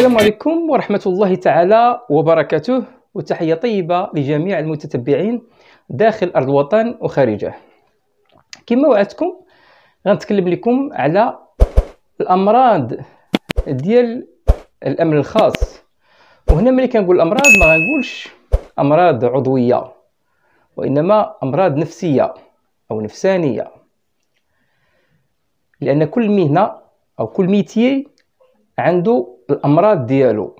السلام عليكم ورحمة الله تعالى وبركاته وتحية طيبة لجميع المتتبعين داخل أرض الوطن وخارجه كما وعدتكم غنتكلم لكم على الأمراض ديال الأمن الخاص وهنا ملي كنقول الأمراض ما غنقولش أمراض عضوية وإنما أمراض نفسية أو نفسانية لأن كل مهنة أو كل ميتي عنده الامراض ديالو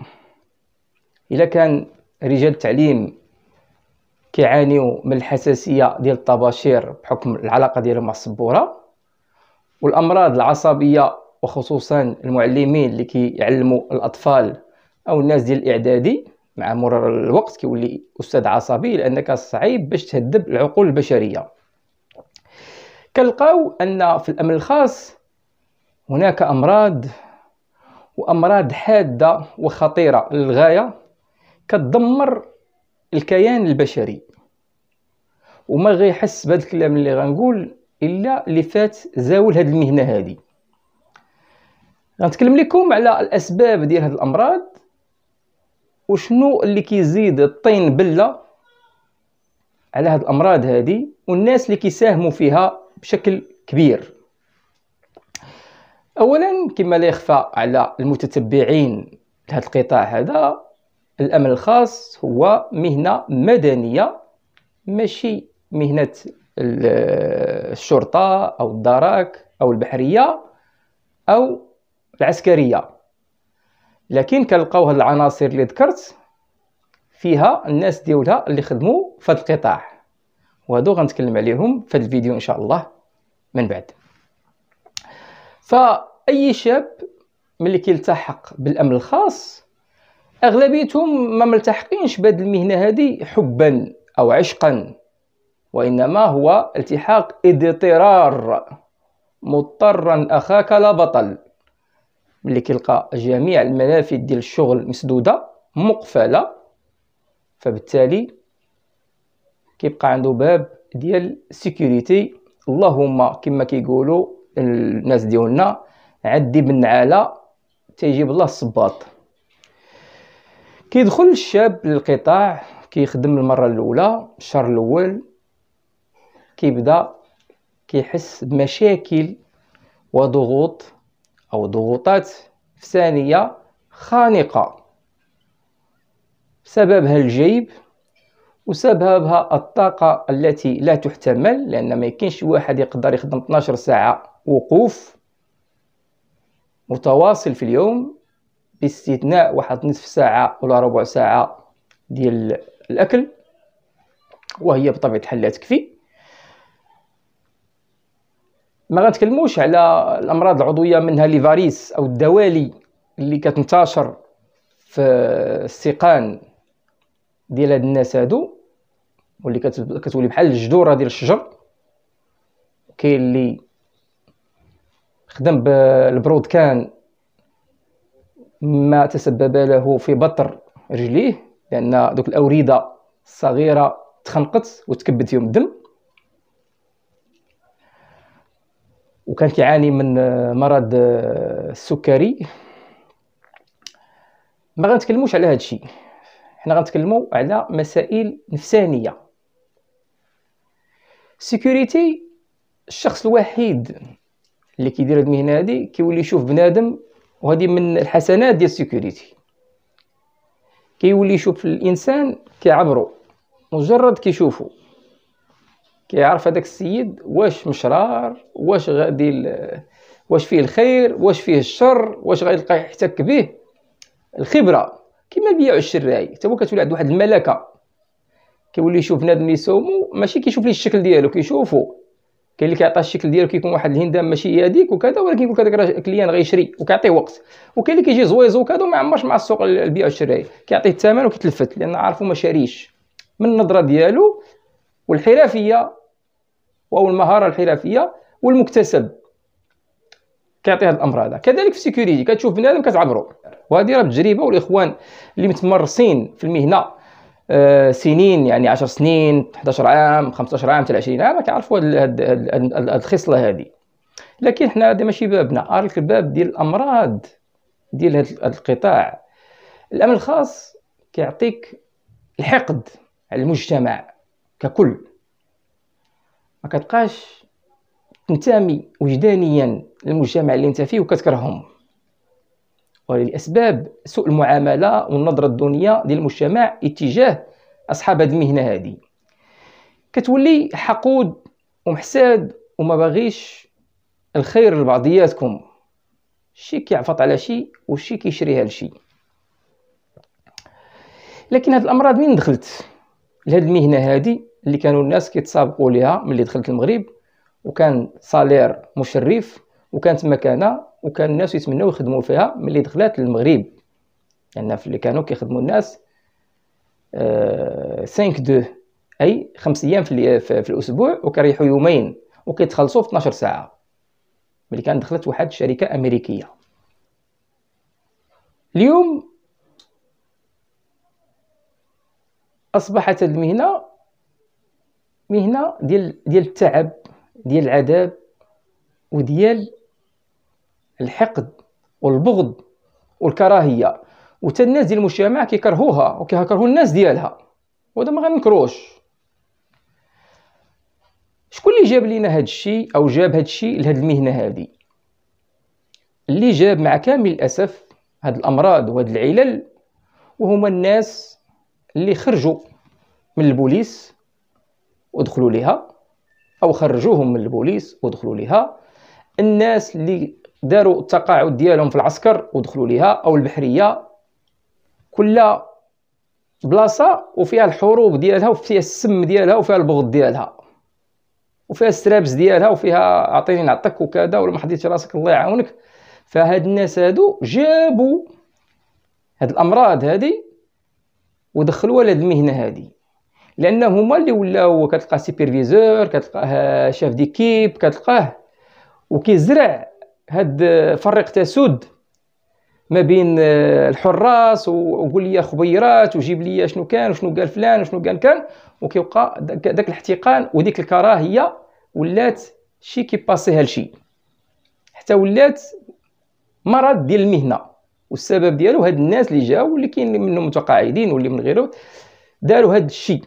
الا كان رجال التعليم كيعانيو من الحساسيه ديال الطباشير بحكم العلاقه ديالهم مع السبوره والامراض العصبيه وخصوصا المعلمين اللي كيعلموا الاطفال او الناس ديال الاعدادي مع مرور الوقت كيولي استاذ عصبي لانك صعيب باش تهذب العقول البشريه كنلقاو ان في الامن الخاص هناك امراض وامراض حاده وخطيره للغايه كتدمر الكيان البشري وما غيحس بهذا الكلام اللي غنقول الا اللي فات زاول هذه المهنه هذه غنتكلم لكم على الاسباب ديال هذه الامراض وشنو اللي كيزيد الطين بله على هذه الامراض هذه والناس اللي كيساهموا فيها بشكل كبير اولا كما لا يخفى على المتتبعين لهذا القطاع هذا الامن الخاص هو مهنه مدنيه ماشي مهنه الشرطه او الدرك او البحريه او العسكريه لكن كنلقاو هاد العناصر اللي ذكرت فيها الناس ديولها اللي خدموا في هذا القطاع وهادو غنتكلم عليهم في الفيديو ان شاء الله من بعد ف اي شاب ملي كيلتحق بالامن الخاص اغلبيتهم ما ملتحقينش بهاد المهنه هذه حبا او عشقا وانما هو التحاق اضطرار مضطرا اخاك لا بطل ملي كيلقى جميع المنافذ ديال الشغل مسدوده مقفله فبالتالي كيبقى عنده باب ديال سيكوريتي اللهم كما كيقولوا الناس ديالنا عدي بالنعاله تيجيب الله الصباط كيدخل الشاب للقطاع كيخدم المره الاولى الشهر الاول كيبدا كيحس بمشاكل وضغوط او ضغوطات نفسانيه خانقه سببها الجيب وسببها الطاقه التي لا تحتمل لان ما يمكنش واحد يقدر يخدم 12 ساعه وقوف متواصل في اليوم باستثناء واحد نصف ساعة ولا ربع ساعة ديال الأكل وهي بطبيعة الحال لا تكفي ما غنتكلموش على الأمراض العضوية منها ليفاريس أو الدوالي اللي كتنتشر في السيقان ديال هاد الناس هادو واللي كتولي بحال الجذوره ديال الشجر كاين اللي خدم بالبرود كان ما تسبب له في بطر رجليه لان دوك الاورده الصغيره تخنقت وتكبت يوم الدم وكان كيعاني من مرض السكري ما غنتكلموش على هذا الشيء حنا غنتكلموا على مسائل نفسانيه سيكوريتي الشخص الوحيد اللي كيدير هاد المهنه هادي كيولي يشوف بنادم وهادي من الحسنات ديال السيكوريتي كيولي يشوف الانسان كيعبرو مجرد كيشوفو كيعرف هذاك السيد واش مشرار واش غادي واش فيه الخير واش فيه الشر واش غادي يلقى يحتك به الخبره كما بيع الشراي حتى هو كتولي عند واحد الملكه كيولي يشوف بنادم اللي يسومو ماشي كيشوف ليه الشكل ديالو كيشوفو كاين اللي كيعطي الشكل ديالو كيكون واحد الهندام ماشي هذيك وكذا ولكن كذاك هذاك الكليان غيشري وكيعطيه وقت وكاين اللي كيجي زويز وكذا وما عمرش مع السوق البيع والشراء كيعطيه الثمن وكيتلفت لان عارفو ما شاريش من النظره ديالو والحرفيه او المهاره الحرفيه والمكتسب كيعطي هذا الامر هذا كذلك في السيكوريتي كتشوف بنادم كتعبرو وهذه راه تجربه والاخوان اللي متمرسين في المهنه آه، سنين يعني 10 سنين 11 عام 15 عام 20 عام كيعرفوا الخصله هذه لكن حنا هذا ماشي بابنا ارك الباب ديال الامراض ديال هذا القطاع الامن الخاص كيعطيك الحقد على المجتمع ككل ما كتبقاش تنتمي وجدانيا للمجتمع اللي انت فيه وكتكرههم ولاسباب سوء المعامله والنظره الدونيه ديال المجتمع اتجاه اصحاب هذه المهنه هذه كتولي حقود ومحساد وما باغيش الخير لبعضياتكم شي كيعفط على شي وشي كيشريها لشي لكن هاد الامراض من دخلت لهاد المهنه هادي اللي كانوا الناس كيتسابقوا ليها ملي دخلت المغرب وكان صالير مشرف وكانت مكانه وكان الناس يتمنوا يخدموا فيها ملي دخلت للمغرب لان يعني في اللي كانوا كيخدموا الناس 5 آه دو اي خمس ايام في, في, في الاسبوع وكيريحوا يومين وكيتخلصوا في 12 ساعه ملي كانت دخلت واحد الشركه امريكيه اليوم اصبحت المهنه مهنه ديال ديال التعب ديال العذاب وديال الحقد والبغض والكراهيه وتا الناس ديال المجتمع كيكرهوها وكيكرهوا الناس ديالها وهذا ما غنكروش شكون اللي جاب لينا هذا الشيء او جاب هذا الشيء لهاد المهنه هذه اللي جاب مع كامل الاسف هاد الامراض وهاد العلل وهما الناس اللي خرجوا من البوليس ودخلوا ليها او خرجوهم من البوليس ودخلوا ليها الناس اللي داروا التقاعد ديالهم في العسكر ودخلوا ليها او البحريه كل بلاصه وفيها الحروب ديالها وفيها السم ديالها وفيها البغض ديالها وفيها السرابس ديالها وفيها اعطيني نعطيك وكذا ولا ما حديتش راسك الله يعاونك فهاد الناس هادو جابوا هاد الامراض هادي ودخلوها لهاد المهنه هادي لان هما اللي ولاو كتلقاه سوبرفيزور كتلقاه شاف ديكيب كتلقاه وكيزرع هاد فرق تسود ما بين آه، الحراس وقول لي خبيرات وجيب لي شنو كان وشنو قال فلان وشنو قال كان وكيبقى داك الاحتقان وديك الكراهيه ولات شي كيباسيها لشي حتى ولات مرض ديال المهنه والسبب ديالو هاد الناس اللي جاو واللي كاين منهم متقاعدين واللي من غيره داروا هاد الشيء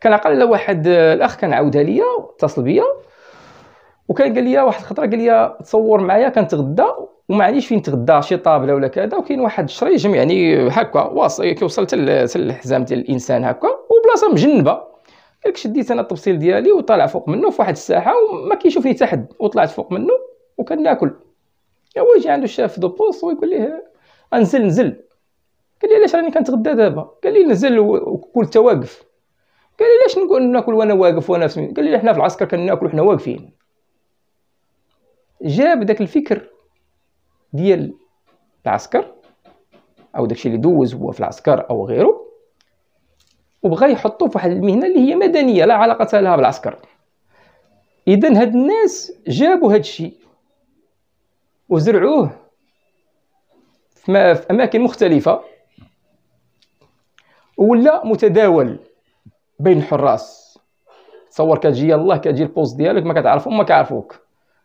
كان قال واحد آه، الاخ كان عاودها ليا اتصل بيا وكان قال لي واحد الخطره قال لي تصور معايا كنتغدى وما عنديش فين تغدى شي طابله ولا كذا وكاين واحد الشريجم يعني هكا واصل كيوصل حتى الحزام ديال الانسان هكا وبلاصه مجنبه قالك شديت انا التبصيل ديالي وطالع فوق منه في واحد الساحه وما كيشوفني حتى حد وطلعت فوق منه وكناكل هو يجي عنده الشاف دو بوست ويقول ليه انزل نزل قال لي علاش راني كنتغدى دابا قال لي نزل وكل واقف قال لي علاش نقول ناكل وانا واقف وانا في قال لي حنا في العسكر كناكل وحنا واقفين جاب داك الفكر ديال العسكر او داكشي اللي دوز هو في العسكر او غيره وبغى يحطو في واحد المهنه اللي هي مدنيه لا علاقه لها بالعسكر اذا هاد الناس جابوا هاد الشيء وزرعوه في, اماكن مختلفه ولا متداول بين الحراس تصور كتجي الله كتجي البوست ديالك ما كتعرفهم ما كيعرفوك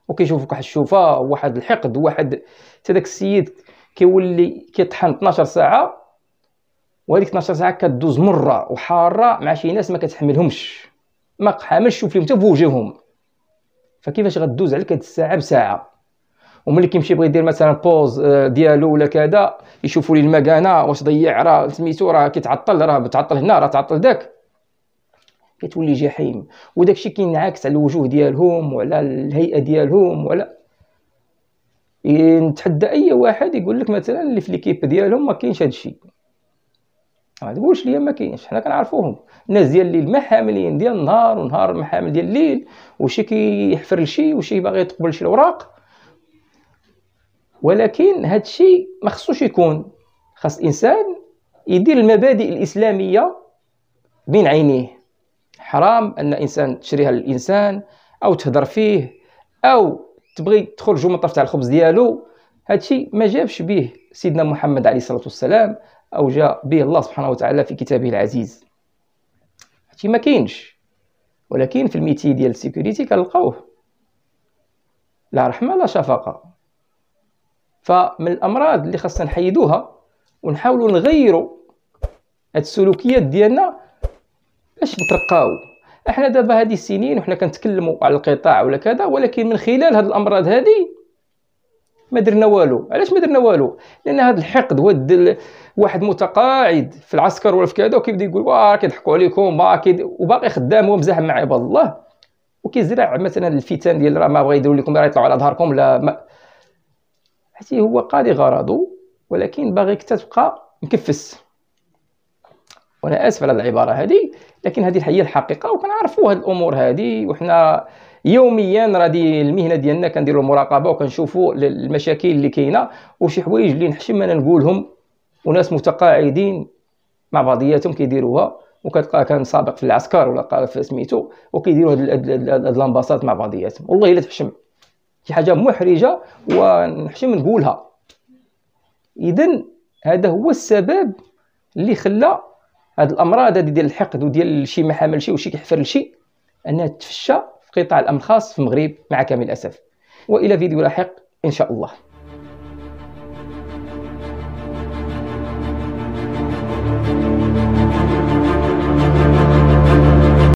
وكيشوفك واحد الشوفه واحد الحقد واحد حتى داك السيد كيولي كيطحن 12 ساعه وهذيك 12 ساعه كدوز مره وحاره مع شي ناس ما كتحملهمش ما قحاملش شوف لهم حتى في وجههم فكيفاش غدوز عليك هاد الساعه بساعه وملي كيمشي يبغي يدير مثلا بوز آه، ديالو ولا كذا يشوفوا لي المكانه واش ضيع راه سميتو راه كيتعطل راه بتعطل هنا راه تعطل داك كتولي جحيم وداك الشيء كينعكس على الوجوه ديالهم وعلى الهيئه ديالهم وعلى نتحدى اي واحد يقول لك مثلا اللي في ليكيب ديالهم ما كاينش هذا الشيء ما تقولش ليا ما كاينش حنا كنعرفوهم الناس ديال الليل محاملين ديال النهار ونهار محامل ديال الليل وشي كيحفر لشي وشي باغي يتقبل شي اوراق ولكن هذا الشيء ما خصوش يكون خاص الانسان يدير المبادئ الاسلاميه بين عينيه حرام ان انسان تشريها للانسان او تهضر فيه او تبغي تخرج من طرف تاع الخبز ديالو هادشي ما جابش به سيدنا محمد عليه الصلاه والسلام او جاء به الله سبحانه وتعالى في كتابه العزيز هادشي ما كاينش ولكن في الميتي ديال السيكوريتي كنلقاوه لا رحمه لا شفقه فمن الامراض اللي خاصنا نحيدوها ونحاولوا نغيروا هاد السلوكيات ديالنا باش نترقاو احنا دابا هذه السنين وحنا كنتكلموا على القطاع ولا كذا ولكن من خلال هاد الامراض هذه ما درنا والو علاش ما درنا والو لان هذا الحقد ود واحد متقاعد في العسكر ولا في كذا وكيبدا يقول واه كيضحكوا عليكم ما كيد وباقي خدام هو مزاح مع عباد الله وكيزرع مثلا الفتن ديال راه ما بغا يديروا لكم راه يطلعوا على ظهركم لا ما حتى هو قاضي غرضه ولكن باغيك تبقى مكفس وانا اسف على العباره هذه لكن هذه هي الحقيقه وكنعرفوا هذه الامور هذه وحنا يوميا غادي المهنه ديالنا كنديروا المراقبه وكنشوفوا المشاكل اللي كاينه وشي حوايج اللي نحشم انا نقولهم وناس متقاعدين مع بعضياتهم كيديروها وكتلقى كان سابق في العسكر ولا في سميتو وكيديروا هاد لامباصات مع بعضياتهم والله الا تحشم شي حاجه محرجه ونحشم نقولها اذا هذا هو السبب اللي خلى هاد الامراض هادي ديال الحقد وديال شي ما حمل شي وشي كيحفر لشي انها تفشى في قطاع الامن الخاص في المغرب مع كامل الاسف والى فيديو لاحق ان شاء الله